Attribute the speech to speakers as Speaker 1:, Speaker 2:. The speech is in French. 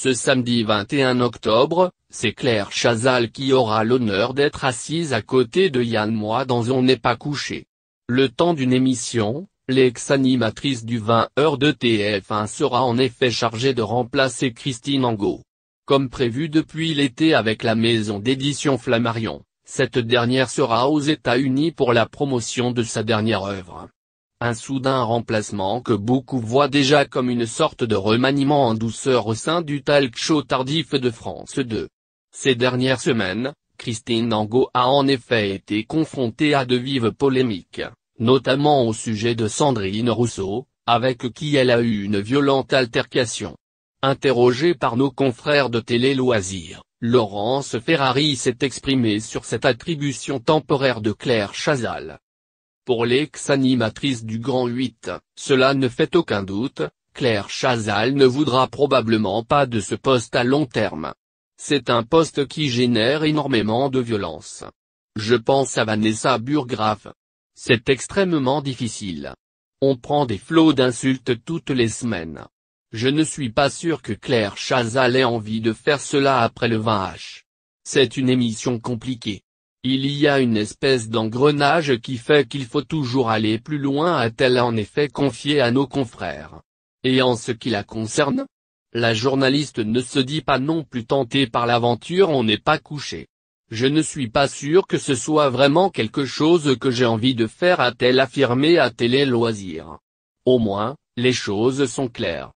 Speaker 1: Ce samedi 21 octobre, c'est Claire Chazal qui aura l'honneur d'être assise à côté de Yann Moi dans On n'est pas couché. Le temps d'une émission, l'ex-animatrice du 20h de TF1 sera en effet chargée de remplacer Christine Angot. Comme prévu depuis l'été avec la maison d'édition Flammarion, cette dernière sera aux États-Unis pour la promotion de sa dernière œuvre. Un soudain remplacement que beaucoup voient déjà comme une sorte de remaniement en douceur au sein du talk show tardif de France 2. Ces dernières semaines, Christine Angot a en effet été confrontée à de vives polémiques, notamment au sujet de Sandrine Rousseau, avec qui elle a eu une violente altercation. Interrogée par nos confrères de Télé Loisirs, Laurence Ferrari s'est exprimée sur cette attribution temporaire de Claire Chazal. Pour l'ex-animatrice du Grand 8, cela ne fait aucun doute, Claire Chazal ne voudra probablement pas de ce poste à long terme. C'est un poste qui génère énormément de violence. Je pense à Vanessa Burgrave. C'est extrêmement difficile. On prend des flots d'insultes toutes les semaines. Je ne suis pas sûr que Claire Chazal ait envie de faire cela après le 20H. C'est une émission compliquée. Il y a une espèce d'engrenage qui fait qu'il faut toujours aller plus loin a-t-elle en effet confié à nos confrères. Et en ce qui la concerne La journaliste ne se dit pas non plus tentée par l'aventure on n'est pas couché. Je ne suis pas sûr que ce soit vraiment quelque chose que j'ai envie de faire a-t-elle affirmé à Télé Loisirs. Au moins, les choses sont claires.